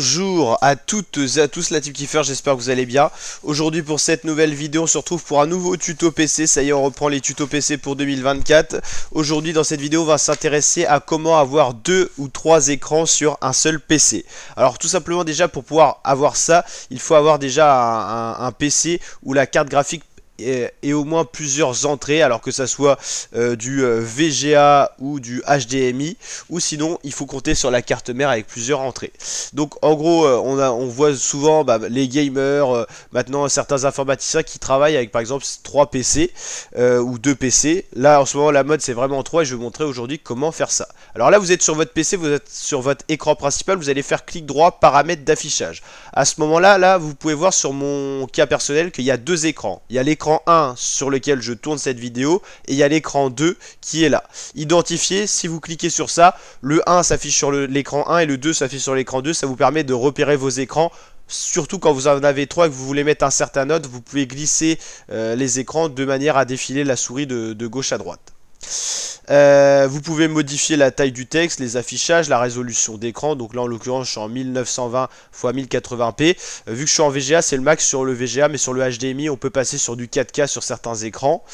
Bonjour à toutes et à tous la Team Kiffer, j'espère que vous allez bien. Aujourd'hui pour cette nouvelle vidéo, on se retrouve pour un nouveau tuto PC. Ça y est, on reprend les tutos PC pour 2024. Aujourd'hui dans cette vidéo, on va s'intéresser à comment avoir deux ou trois écrans sur un seul PC. Alors tout simplement déjà pour pouvoir avoir ça, il faut avoir déjà un, PC où la carte graphique et, au moins plusieurs entrées, alors que ça soit euh, du euh, VGA ou du HDMI, ou sinon il faut compter sur la carte mère avec plusieurs entrées. Donc en gros, euh, on, a, on voit souvent bah, les gamers, maintenant certains informaticiens qui travaillent avec par exemple 3 PC ou 2 PC. Là en ce moment la mode c'est vraiment 3 et je vais vous montrer aujourd'hui comment faire ça. Alors là vous êtes sur votre PC, vous êtes sur votre écran principal, vous allez faire clic droit, paramètres d'affichage. À ce moment là, là vous pouvez voir sur mon cas personnel qu'il y a deux écrans. Il y a l'écran 1 sur lequel je tourne cette vidéo et il y a l'écran 2 qui est là. Identifiez si vous cliquez sur ça, le 1 s'affiche sur l'écran 1 et le 2 s'affiche sur l'écran 2. Ça vous permet de repérer vos écrans surtout quand vous en avez trois et que vous voulez mettre un certain note, vous pouvez glisser euh, les écrans de manière à défiler la souris de gauche à droite. Euh, vous pouvez modifier la taille du texte, les affichages, la résolution d'écran. Donc là, en l'occurrence, je suis en 1920 x 1080p. vu que je suis en VGA, c'est le max sur le VGA, mais sur le HDMI, on peut passer sur du 4K sur certains écrans.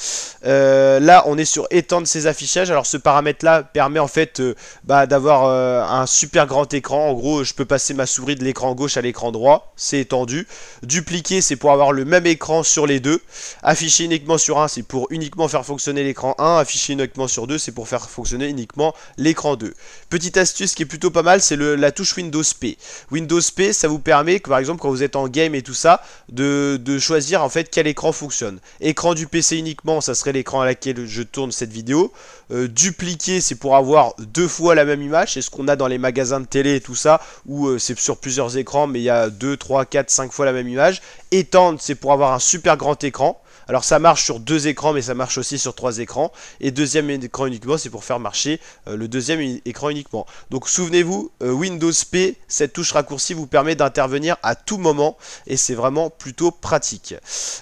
Euh, là, on est sur étendre ces affichages. Alors ce paramètre-là permet en fait euh, bah, d'avoir un super grand écran. En gros, je peux passer ma souris de l'écran gauche à l'écran droit. C'est étendu. Dupliquer, c'est pour avoir le même écran sur les deux. Afficher uniquement sur un, c'est pour uniquement faire fonctionner l'écran 1. Afficher uniquement sur deux, c'est pour faire fonctionner uniquement l'écran 2. Petite astuce qui est plutôt pas mal, c'est la touche Windows P. Windows P, ça vous permet, que, par exemple, quand vous êtes en game et tout ça, de, choisir en fait quel écran fonctionne. Écran du PC uniquement, ça serait l'écran à laquelle je tourne cette vidéo. Euh, dupliquer, c'est pour avoir deux fois la même image, c'est ce qu'on a dans les magasins de télé et tout ça, où euh, c'est sur plusieurs écrans, mais il y a deux, trois, quatre, cinq fois la même image. Étendre, c'est pour avoir un super grand écran. Alors ça marche sur deux écrans, mais ça marche aussi sur trois écrans. Et deuxième écran uniquement, c'est pour faire marcher euh, le deuxième écran uniquement. Donc souvenez-vous, euh, Windows P, cette touche raccourcie, vous permet d'intervenir à tout moment. Et c'est vraiment plutôt pratique.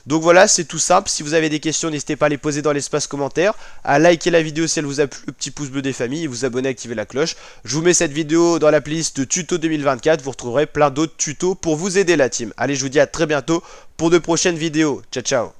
Donc voilà, c'est tout simple. Si vous avez des questions, n'hésitez pas à les poser dans l'espace commentaire. À liker la vidéo si elle vous a plu, le petit pouce bleu des familles, et vous abonner, activer la cloche. Je vous mets cette vidéo dans la playlist de tuto 2024. Vous retrouverez plein d'autres tutos pour vous aider la team. Allez, je vous dis à très bientôt pour de prochaines vidéos. Ciao, ciao